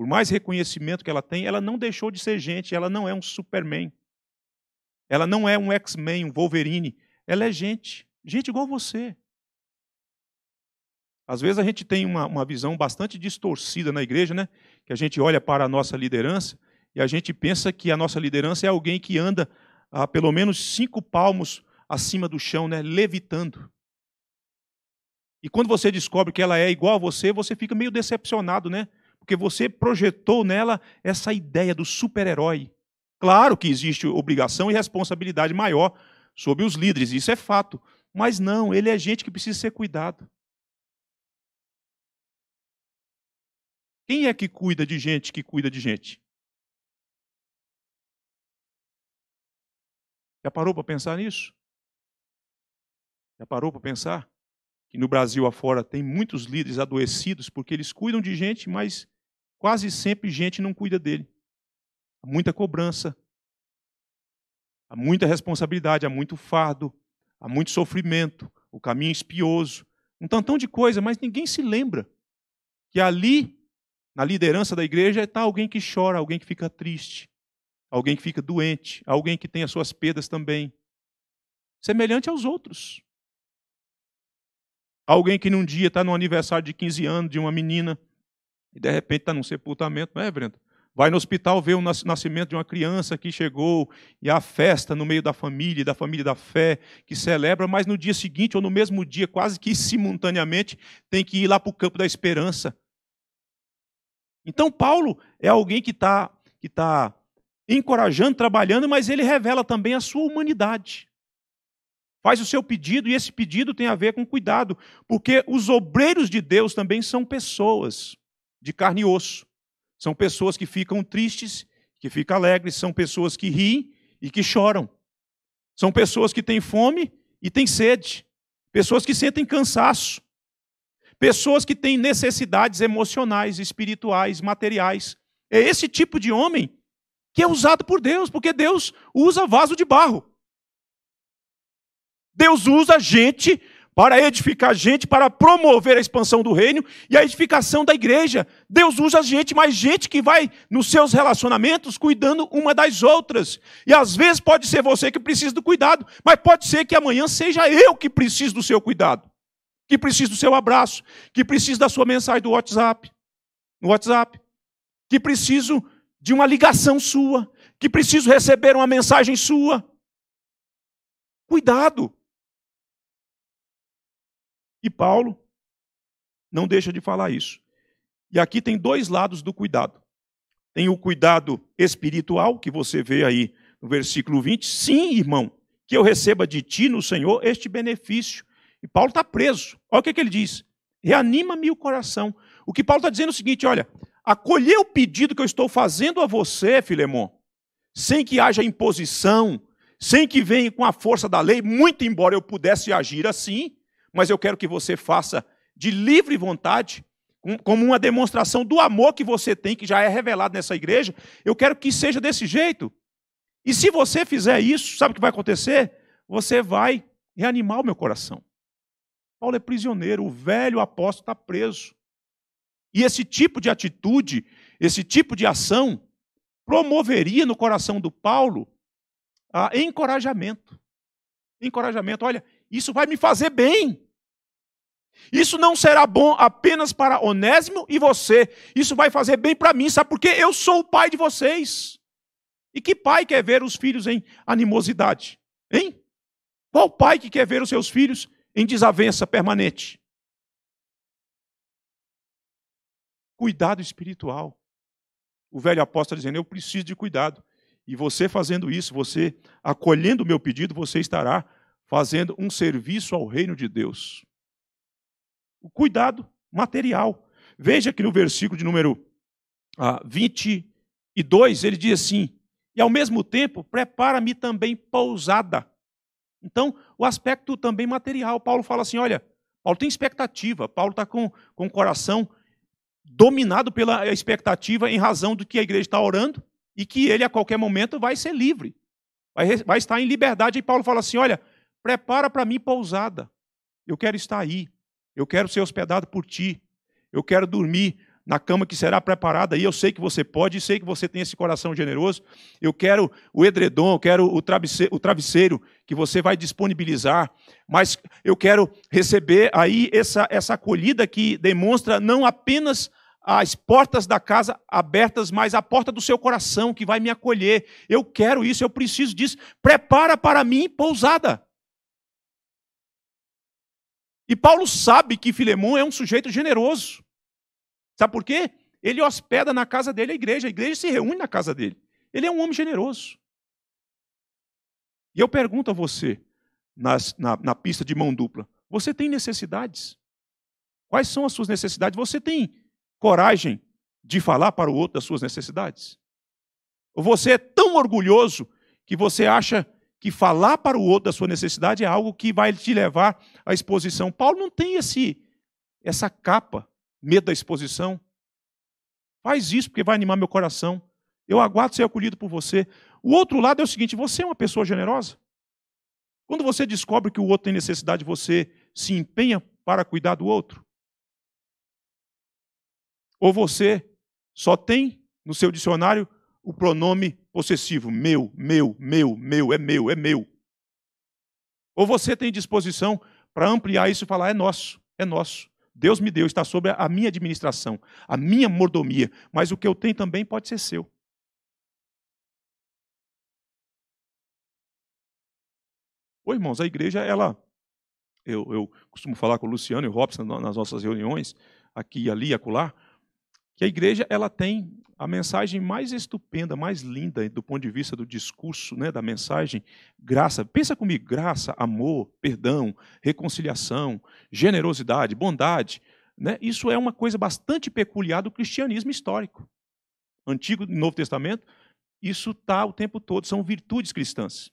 por mais reconhecimento que ela tem, ela não deixou de ser gente, ela não é um Superman. Ela não é um X-Men, um Wolverine. Ela é gente. Gente igual você. Às vezes a gente tem uma, uma visão bastante distorcida na igreja, né? Que a gente olha para a nossa liderança e a gente pensa que a nossa liderança é alguém que anda a pelo menos cinco palmos acima do chão, né? Levitando. E quando você descobre que ela é igual a você, você fica meio decepcionado, né? porque você projetou nela essa ideia do super-herói. Claro que existe obrigação e responsabilidade maior sobre os líderes, isso é fato. Mas não, ele é gente que precisa ser cuidado. Quem é que cuida de gente que cuida de gente? Já parou para pensar nisso? Já parou para pensar? que no Brasil afora tem muitos líderes adoecidos porque eles cuidam de gente, mas quase sempre gente não cuida dele. Há muita cobrança, há muita responsabilidade, há muito fardo, há muito sofrimento, o caminho espioso, um tantão de coisa, mas ninguém se lembra que ali, na liderança da igreja, está alguém que chora, alguém que fica triste, alguém que fica doente, alguém que tem as suas perdas também, semelhante aos outros. Alguém que num dia está no aniversário de 15 anos de uma menina e de repente está num sepultamento, não é, Brenda? Vai no hospital ver o nascimento de uma criança que chegou e a festa no meio da família, da família da fé, que celebra, mas no dia seguinte ou no mesmo dia, quase que simultaneamente, tem que ir lá para o campo da esperança. Então, Paulo é alguém que está que tá encorajando, trabalhando, mas ele revela também a sua humanidade. Faz o seu pedido e esse pedido tem a ver com cuidado, porque os obreiros de Deus também são pessoas de carne e osso. São pessoas que ficam tristes, que ficam alegres, são pessoas que riem e que choram. São pessoas que têm fome e têm sede, pessoas que sentem cansaço, pessoas que têm necessidades emocionais, espirituais, materiais. É esse tipo de homem que é usado por Deus, porque Deus usa vaso de barro. Deus usa a gente para edificar a gente, para promover a expansão do reino e a edificação da igreja. Deus usa a gente, mas gente que vai nos seus relacionamentos cuidando uma das outras. E às vezes pode ser você que precisa do cuidado, mas pode ser que amanhã seja eu que preciso do seu cuidado, que preciso do seu abraço, que preciso da sua mensagem do WhatsApp, no WhatsApp, que preciso de uma ligação sua, que preciso receber uma mensagem sua. Cuidado. E Paulo não deixa de falar isso. E aqui tem dois lados do cuidado. Tem o cuidado espiritual, que você vê aí no versículo 20. Sim, irmão, que eu receba de ti no Senhor este benefício. E Paulo está preso. Olha o que, é que ele diz: reanima-me o coração. O que Paulo está dizendo é o seguinte: olha, acolher o pedido que eu estou fazendo a você, Filemão, sem que haja imposição, sem que venha com a força da lei, muito embora eu pudesse agir assim, mas eu quero que você faça de livre vontade, como uma demonstração do amor que você tem, que já é revelado nessa igreja. Eu quero que seja desse jeito. E se você fizer isso, sabe o que vai acontecer? Você vai reanimar o meu coração. Paulo é prisioneiro, o velho apóstolo está preso. E esse tipo de atitude, esse tipo de ação, promoveria no coração do Paulo ah, encorajamento. Encorajamento, olha, isso vai me fazer bem. Isso não será bom apenas para Onésimo e você. Isso vai fazer bem para mim, sabe? Porque eu sou o pai de vocês. E que pai quer ver os filhos em animosidade? Hein? Qual pai que quer ver os seus filhos em desavença permanente? Cuidado espiritual. O velho apóstolo dizendo: Eu preciso de cuidado. E você fazendo isso, você acolhendo o meu pedido, você estará fazendo um serviço ao reino de Deus. O cuidado material. Veja que no versículo de número 22, ah, ele diz assim: E ao mesmo tempo, prepara-me também pousada. Então, o aspecto também material. Paulo fala assim: olha, Paulo tem expectativa, Paulo está com, com o coração dominado pela expectativa em razão do que a igreja está orando e que ele a qualquer momento vai ser livre, vai, vai estar em liberdade. E Paulo fala assim: olha, prepara para mim pousada. Eu quero estar aí. Eu quero ser hospedado por ti. Eu quero dormir na cama que será preparada aí. Eu sei que você pode, e sei que você tem esse coração generoso. Eu quero o edredom, eu quero o travesseiro, o travesseiro que você vai disponibilizar, mas eu quero receber aí essa, essa acolhida que demonstra não apenas as portas da casa abertas, mas a porta do seu coração que vai me acolher. Eu quero isso, eu preciso disso. Prepara para mim pousada. E Paulo sabe que Filemão é um sujeito generoso. Sabe por quê? Ele hospeda na casa dele a igreja, a igreja se reúne na casa dele. Ele é um homem generoso. E eu pergunto a você, nas, na, na pista de mão dupla, você tem necessidades? Quais são as suas necessidades? Você tem coragem de falar para o outro das suas necessidades? Ou você é tão orgulhoso que você acha que falar para o outro da sua necessidade é algo que vai te levar à exposição. Paulo não tem esse essa capa, medo da exposição. Faz isso porque vai animar meu coração. Eu aguardo ser acolhido por você. O outro lado é o seguinte: você é uma pessoa generosa? Quando você descobre que o outro tem necessidade, você se empenha para cuidar do outro? Ou você só tem no seu dicionário o pronome possessivo, meu, meu, meu, meu, é meu, é meu. Ou você tem disposição para ampliar isso e falar, é nosso, é nosso. Deus me deu, está sobre a minha administração, a minha mordomia, mas o que eu tenho também pode ser seu. oi irmãos, a igreja, ela. Eu, eu costumo falar com o Luciano e o Robson nas nossas reuniões, aqui, ali, acolá que a igreja ela tem a mensagem mais estupenda, mais linda do ponto de vista do discurso, né, da mensagem, graça. Pensa comigo, graça, amor, perdão, reconciliação, generosidade, bondade, né? Isso é uma coisa bastante peculiar do cristianismo histórico. Antigo e Novo Testamento, isso tá o tempo todo, são virtudes cristãs.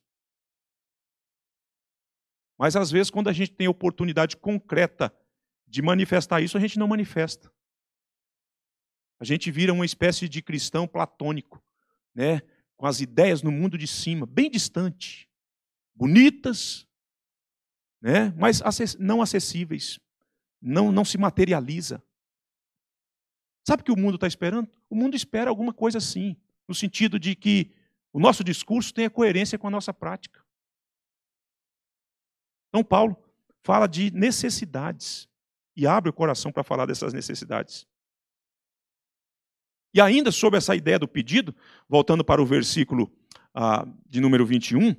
Mas às vezes quando a gente tem oportunidade concreta de manifestar isso, a gente não manifesta. A gente vira uma espécie de cristão platônico, né? com as ideias no mundo de cima, bem distante, bonitas, né? mas não acessíveis, não, não se materializa. Sabe o que o mundo está esperando? O mundo espera alguma coisa assim, no sentido de que o nosso discurso tenha coerência com a nossa prática. Então, Paulo fala de necessidades e abre o coração para falar dessas necessidades. E ainda sobre essa ideia do pedido, voltando para o versículo ah, de número 21,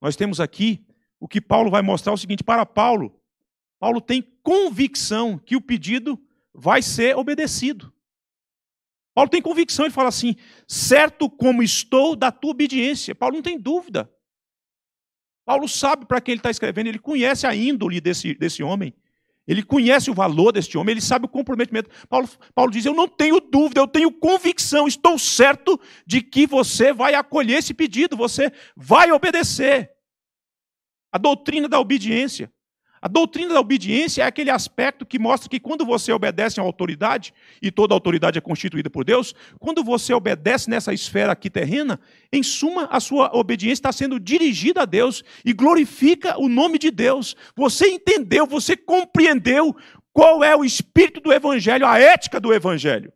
nós temos aqui o que Paulo vai mostrar o seguinte: para Paulo, Paulo tem convicção que o pedido vai ser obedecido. Paulo tem convicção, ele fala assim: certo como estou da tua obediência. Paulo não tem dúvida. Paulo sabe para quem ele está escrevendo, ele conhece a índole desse, desse homem. Ele conhece o valor deste homem, ele sabe o comprometimento. Paulo, Paulo diz: Eu não tenho dúvida, eu tenho convicção, estou certo de que você vai acolher esse pedido, você vai obedecer. A doutrina da obediência. A doutrina da obediência é aquele aspecto que mostra que quando você obedece à autoridade, e toda autoridade é constituída por Deus, quando você obedece nessa esfera aqui terrena, em suma, a sua obediência está sendo dirigida a Deus e glorifica o nome de Deus. Você entendeu, você compreendeu qual é o espírito do Evangelho, a ética do Evangelho.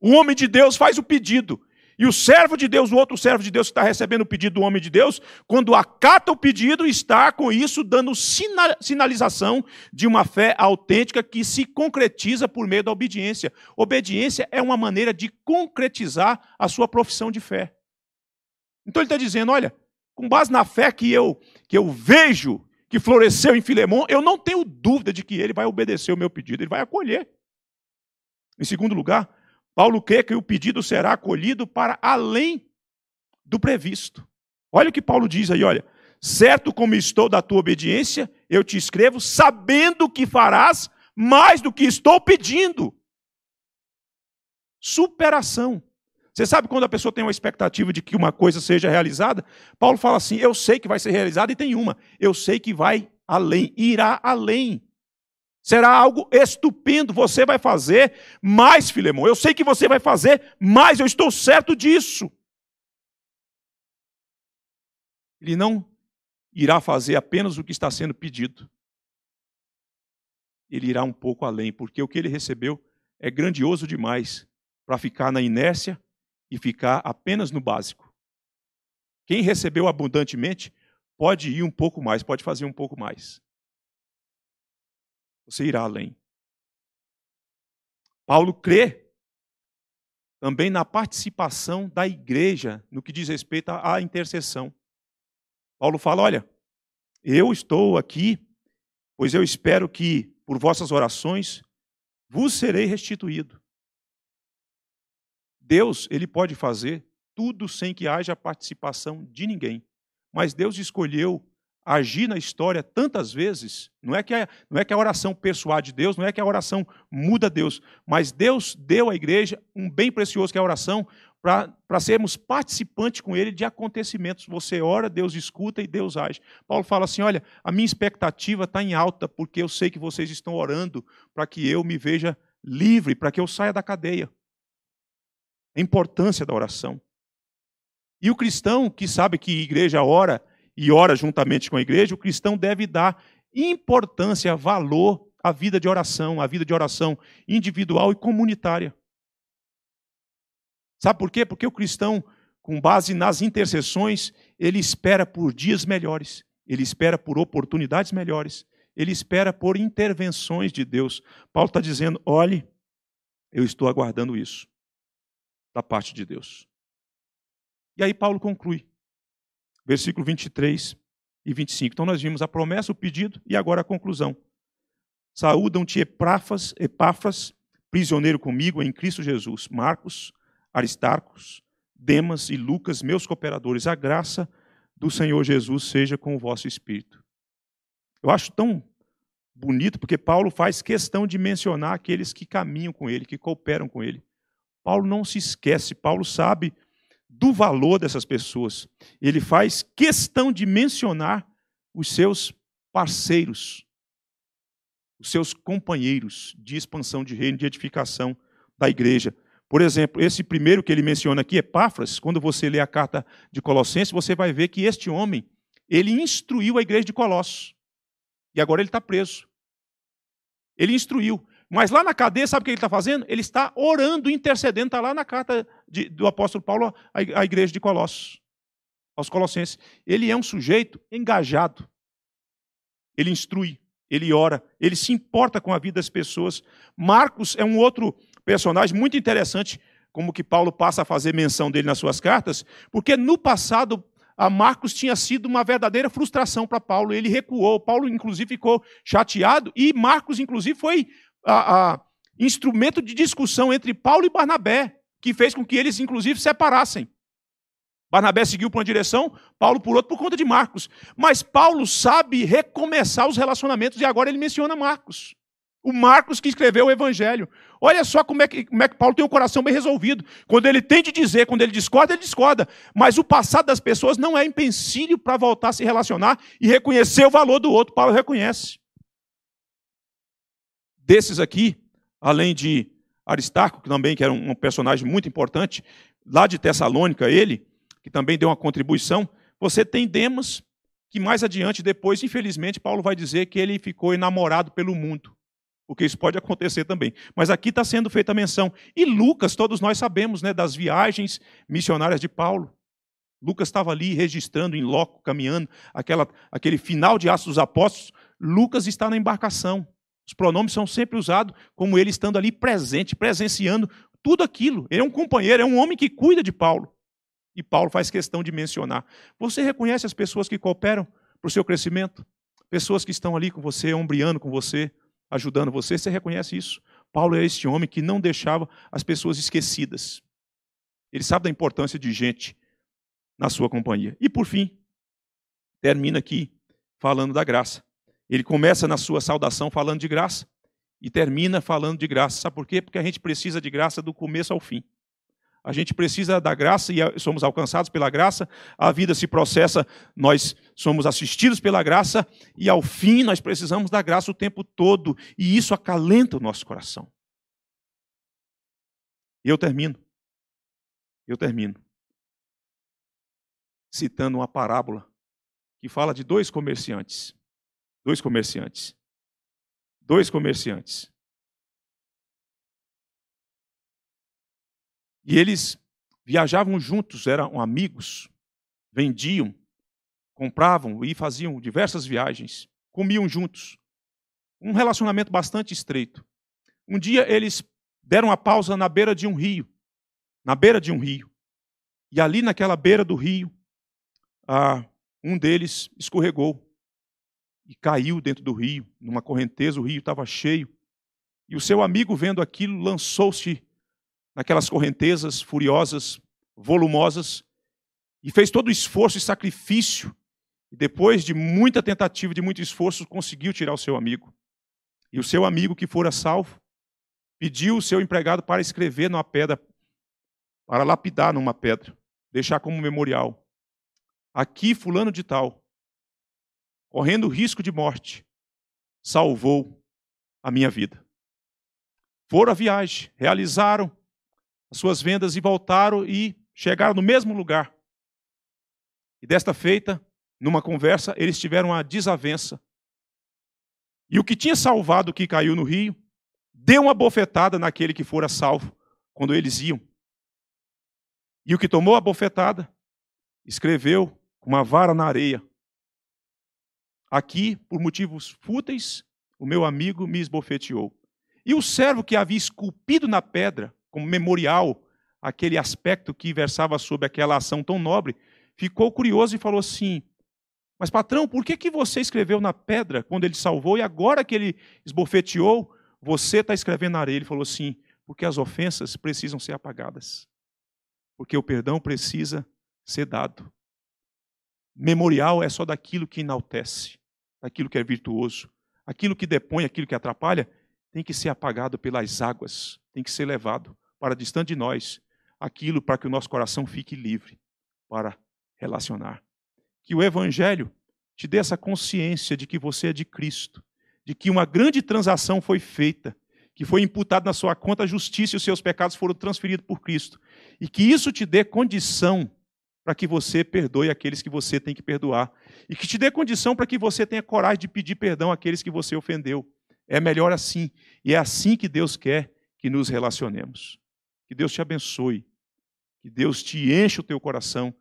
O homem de Deus faz o pedido, e o servo de Deus, o outro servo de Deus que está recebendo o pedido do homem de Deus, quando acata o pedido, está com isso dando sinalização de uma fé autêntica que se concretiza por meio da obediência. Obediência é uma maneira de concretizar a sua profissão de fé. Então ele está dizendo: olha, com base na fé que eu, que eu vejo que floresceu em Filemão, eu não tenho dúvida de que ele vai obedecer o meu pedido, ele vai acolher. Em segundo lugar, Paulo crê que o pedido será acolhido para além do previsto. Olha o que Paulo diz aí, olha. Certo como estou da tua obediência, eu te escrevo sabendo que farás mais do que estou pedindo. Superação. Você sabe quando a pessoa tem uma expectativa de que uma coisa seja realizada? Paulo fala assim: Eu sei que vai ser realizada, e tem uma. Eu sei que vai além, irá além. Será algo estupendo. Você vai fazer mais, Filemão. Eu sei que você vai fazer mais, eu estou certo disso. Ele não irá fazer apenas o que está sendo pedido. Ele irá um pouco além, porque o que ele recebeu é grandioso demais para ficar na inércia e ficar apenas no básico. Quem recebeu abundantemente pode ir um pouco mais, pode fazer um pouco mais você irá além. Paulo crê também na participação da igreja no que diz respeito à intercessão. Paulo fala: Olha, eu estou aqui, pois eu espero que, por vossas orações, vos serei restituído. Deus, ele pode fazer tudo sem que haja participação de ninguém. Mas Deus escolheu agir na história tantas vezes, não é que a, é, não é que a oração persuade Deus, não é que a oração muda Deus, mas Deus deu à igreja um bem precioso que é a oração para sermos participantes com Ele de acontecimentos. Você ora, Deus escuta e Deus age. Paulo fala assim: olha, a minha expectativa está em alta, porque eu sei que vocês estão orando para que eu me veja livre, para que eu saia da cadeia. A importância da oração. E o cristão que sabe que igreja ora e ora juntamente com a igreja, o cristão deve dar importância, valor à vida de oração, à vida de oração individual e comunitária. Sabe por quê? Porque o cristão, com base nas intercessões, ele espera por dias melhores, ele espera por oportunidades melhores, ele espera por intervenções de Deus. Paulo está dizendo: olhe, eu estou aguardando isso da parte de Deus. E aí Paulo conclui: versículo 23 e 25. Então nós vimos a promessa, o pedido e agora a conclusão. Saúdam-te Epáfras, Epáfras, prisioneiro comigo em Cristo Jesus, Marcos, Aristarcos, Demas e Lucas, meus cooperadores. A graça do Senhor Jesus seja com o vosso espírito. Eu acho tão bonito porque Paulo faz questão de mencionar aqueles que caminham com ele, que cooperam com ele. Paulo não se esquece, Paulo sabe do valor dessas pessoas. Ele faz questão de mencionar os seus parceiros, os seus companheiros de expansão de reino, de edificação da igreja. Por exemplo, esse primeiro que ele menciona aqui, Páfras. quando você lê a carta de Colossenses, você vai ver que este homem, ele instruiu a igreja de Colossos. E agora ele está preso. Ele instruiu. Mas lá na cadeia, sabe o que ele está fazendo? Ele está orando, intercedendo, está lá na carta de, do apóstolo Paulo à igreja de Colossos, aos Colossenses. Ele é um sujeito engajado. Ele instrui, ele ora, ele se importa com a vida das pessoas. Marcos é um outro personagem muito interessante, como que Paulo passa a fazer menção dele nas suas cartas, porque no passado a Marcos tinha sido uma verdadeira frustração para Paulo. Ele recuou. Paulo, inclusive, ficou chateado. E Marcos, inclusive, foi a, a, instrumento de discussão entre Paulo e Barnabé, que fez com que eles, inclusive, separassem. Barnabé seguiu para uma direção, Paulo por outro por conta de Marcos. Mas Paulo sabe recomeçar os relacionamentos e agora ele menciona Marcos. O Marcos que escreveu o Evangelho. Olha só como é, que, como é que Paulo tem o coração bem resolvido. Quando ele tem de dizer, quando ele discorda, ele discorda. Mas o passado das pessoas não é empecilho para voltar a se relacionar e reconhecer o valor do outro. Paulo reconhece. Desses aqui, além de Aristarco, que também que era um personagem muito importante, lá de Tessalônica, ele, que também deu uma contribuição, você tem Demas, que mais adiante, depois, infelizmente, Paulo vai dizer que ele ficou enamorado pelo mundo, porque isso pode acontecer também. Mas aqui está sendo feita a menção. E Lucas, todos nós sabemos né, das viagens missionárias de Paulo. Lucas estava ali registrando em loco, caminhando, aquela, aquele final de Atos dos Apóstolos. Lucas está na embarcação. Os pronomes são sempre usados como ele estando ali presente, presenciando tudo aquilo. Ele é um companheiro, é um homem que cuida de Paulo. E Paulo faz questão de mencionar. Você reconhece as pessoas que cooperam para o seu crescimento? Pessoas que estão ali com você, ombreando com você, ajudando você, você reconhece isso. Paulo é este homem que não deixava as pessoas esquecidas. Ele sabe da importância de gente na sua companhia. E por fim, termina aqui falando da graça. Ele começa na sua saudação falando de graça e termina falando de graça. Sabe por quê? Porque a gente precisa de graça do começo ao fim. A gente precisa da graça e somos alcançados pela graça, a vida se processa, nós somos assistidos pela graça e ao fim nós precisamos da graça o tempo todo e isso acalenta o nosso coração. E eu termino. Eu termino citando uma parábola que fala de dois comerciantes. Dois comerciantes. Dois comerciantes. E eles viajavam juntos, eram amigos, vendiam, compravam e faziam diversas viagens, comiam juntos. Um relacionamento bastante estreito. Um dia eles deram uma pausa na beira de um rio, na beira de um rio. E ali naquela beira do rio, ah, um deles escorregou e caiu dentro do rio, numa correnteza, o rio estava cheio. E o seu amigo, vendo aquilo, lançou-se naquelas correntezas furiosas, volumosas, e fez todo o esforço e sacrifício. E depois de muita tentativa, de muito esforço, conseguiu tirar o seu amigo. E o seu amigo, que fora salvo, pediu o seu empregado para escrever numa pedra, para lapidar numa pedra, deixar como memorial. Aqui, fulano de tal correndo risco de morte, salvou a minha vida. Foram à viagem, realizaram as suas vendas e voltaram e chegaram no mesmo lugar. E desta feita, numa conversa, eles tiveram uma desavença. E o que tinha salvado o que caiu no rio, deu uma bofetada naquele que fora salvo, quando eles iam. E o que tomou a bofetada, escreveu com uma vara na areia Aqui, por motivos fúteis, o meu amigo me esbofeteou. E o servo que havia esculpido na pedra, como memorial, aquele aspecto que versava sobre aquela ação tão nobre, ficou curioso e falou assim: Mas patrão, por que, que você escreveu na pedra quando ele salvou e agora que ele esbofeteou, você está escrevendo na areia? Ele falou assim: Porque as ofensas precisam ser apagadas, porque o perdão precisa ser dado. Memorial é só daquilo que enaltece, daquilo que é virtuoso. Aquilo que depõe, aquilo que atrapalha, tem que ser apagado pelas águas, tem que ser levado para distante de nós, aquilo para que o nosso coração fique livre para relacionar. Que o Evangelho te dê essa consciência de que você é de Cristo, de que uma grande transação foi feita, que foi imputado na sua conta a justiça e os seus pecados foram transferidos por Cristo, e que isso te dê condição para que você perdoe aqueles que você tem que perdoar. E que te dê condição para que você tenha coragem de pedir perdão àqueles que você ofendeu. É melhor assim. E é assim que Deus quer que nos relacionemos. Que Deus te abençoe. Que Deus te enche o teu coração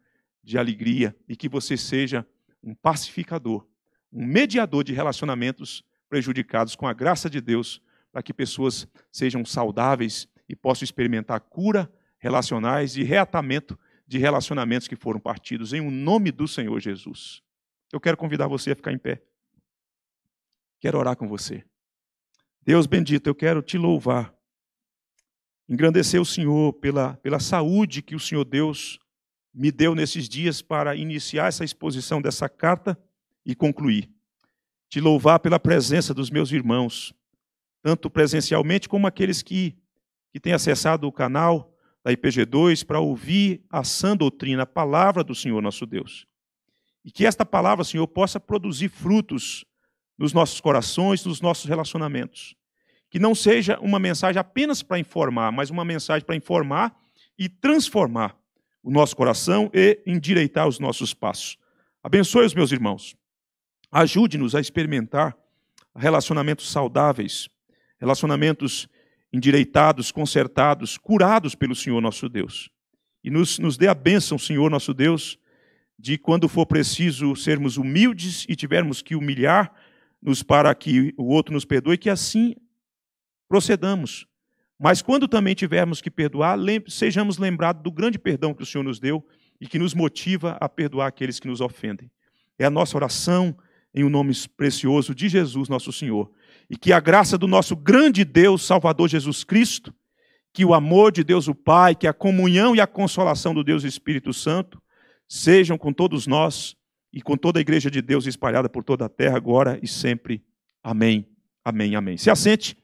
de alegria e que você seja um pacificador, um mediador de relacionamentos prejudicados com a graça de Deus, para que pessoas sejam saudáveis e possam experimentar cura relacionais e reatamento de relacionamentos que foram partidos em o um nome do Senhor Jesus. Eu quero convidar você a ficar em pé. Quero orar com você. Deus bendito, eu quero te louvar. Engrandecer o Senhor pela, pela saúde que o Senhor Deus me deu nesses dias para iniciar essa exposição dessa carta e concluir. Te louvar pela presença dos meus irmãos, tanto presencialmente como aqueles que, que têm acessado o canal da IPG2 para ouvir a sã doutrina, a palavra do Senhor nosso Deus. E que esta palavra, Senhor, possa produzir frutos nos nossos corações, nos nossos relacionamentos. Que não seja uma mensagem apenas para informar, mas uma mensagem para informar e transformar o nosso coração e endireitar os nossos passos. Abençoe os meus irmãos. Ajude-nos a experimentar relacionamentos saudáveis, relacionamentos endireitados, consertados, curados pelo Senhor nosso Deus. E nos, nos dê a bênção, Senhor nosso Deus, de quando for preciso sermos humildes e tivermos que humilhar-nos para que o outro nos perdoe, que assim procedamos. Mas quando também tivermos que perdoar, lem sejamos lembrados do grande perdão que o Senhor nos deu e que nos motiva a perdoar aqueles que nos ofendem. É a nossa oração em o um nome precioso de Jesus, nosso Senhor e que a graça do nosso grande Deus, Salvador Jesus Cristo, que o amor de Deus o Pai, que a comunhão e a consolação do Deus Espírito Santo sejam com todos nós e com toda a igreja de Deus espalhada por toda a terra agora e sempre. Amém. Amém. Amém. Se assente.